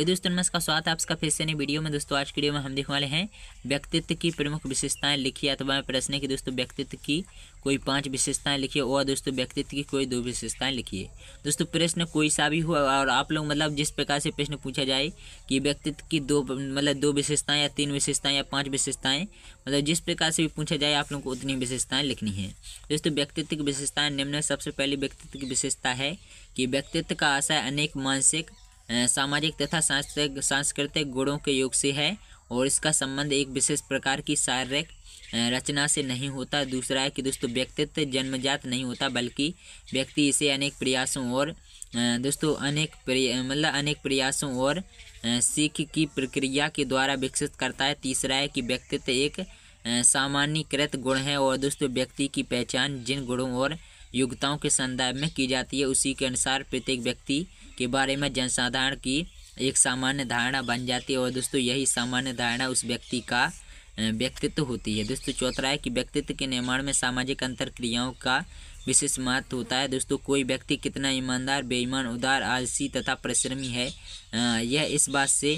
दोस्तों नमस्कार स्वागत है आपका फिर से नई वीडियो में दोस्तों आज की वीडियो में हम देखने वाले हैं व्यक्तित्व की प्रमुख विशेषताएं लिखी अथवा प्रश्न की दोस्तों व्यक्तित्व की कोई पांच विशेषताएं लिखिए और दोस्तों व्यक्तित्व की कोई दो विशेषताएं लिखिए दोस्तों प्रश्न कोई सा भी हुआ और आप लोग मतलब जिस प्रकार से प्रश्न पूछा जाए कि व्यक्तित्व की दो मतलब दो विशेषताएं या तीन विशेषताएं या पाँच विशेषताएं मतलब जिस प्रकार से भी पूछा जाए आप लोग को उतनी विशेषताएं लिखनी है दोस्तों व्यक्तित्व की विशेषताएं निम्न सबसे पहली व्यक्तित्व की विशेषता है कि व्यक्तित्व का आशय अनेक मानसिक सामाजिक तथा सांस्कृतिक गुणों के योग से है और इसका संबंध एक विशेष प्रकार की शारीरिक रचना से नहीं होता दूसरा है कि दोस्तों व्यक्तित्व जन्मजात नहीं होता बल्कि व्यक्ति इसे अनेक प्रयासों और दोस्तों अनेक मतलब अनेक प्रयासों और सीख की प्रक्रिया के द्वारा विकसित करता है तीसरा है कि व्यक्तित्व एक सामान्यकृत गुण है और दोस्तों व्यक्ति की पहचान जिन गुणों और योग्यताओं के संदर्भ में की जाती है उसी के अनुसार प्रत्येक व्यक्ति के बारे में जनसाधारण की एक सामान्य धारणा बन जाती है और दोस्तों यही सामान्य धारणा उस व्यक्ति का व्यक्तित्व होती है दोस्तों चौथा है कि व्यक्तित्व के निर्माण में सामाजिक अंतर क्रियाओं का विशेष महत्व होता है दोस्तों कोई व्यक्ति कितना ईमानदार बेईमान उदार आलसी तथा परिश्रमी है यह इस बात से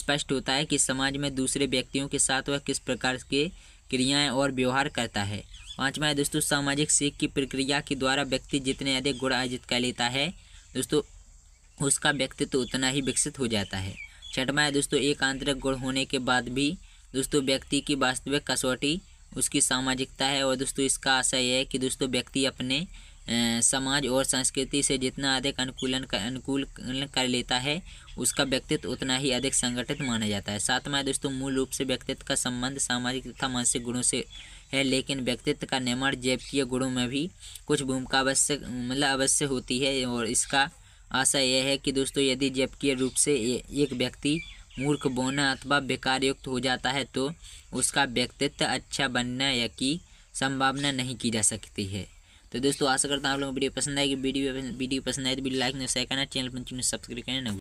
स्पष्ट होता है कि समाज में दूसरे व्यक्तियों के साथ वह किस प्रकार के क्रियाएं और व्यवहार करता है पाँचवा है दोस्तों सामाजिक सीख की प्रक्रिया के द्वारा व्यक्ति जितने अधिक गुण अर्जित कर लेता है दोस्तों उसका व्यक्तित्व उतना ही विकसित हो जाता है छठवा है दोस्तों एक आंतरिक गुण होने के बाद भी दोस्तों व्यक्ति की वास्तविक कसौटी उसकी सामाजिकता है और दोस्तों इसका आशय है कि दोस्तों व्यक्ति अपने समाज और संस्कृति से जितना अधिक अनुकूलन कर, अनुकूल कर लेता है उसका व्यक्तित्व उतना ही अधिक संगठित माना जाता है साथ में दोस्तों मूल रूप से व्यक्तित्व का संबंध सामाजिक तथा मानसिक गुणों से है लेकिन व्यक्तित्व का निर्माण जैवकीय गुणों में भी कुछ भूमिका अवश्य मतलब अवश्य होती है और इसका आशा यह है कि दोस्तों यदि जैविकीय रूप से एक व्यक्ति मूर्ख बोना अथवा बेकारयुक्त हो जाता है तो उसका व्यक्तित्व अच्छा बनना या की संभावना नहीं की जा सकती है तो दोस्तों आशा करता हूँ आप लोगों को वीडियो पसंद आएगी वीडियो वीडियो पसंद आए तो वीडियो लाइक नहीं करना चैनल पर सब्सक्राइब तो करना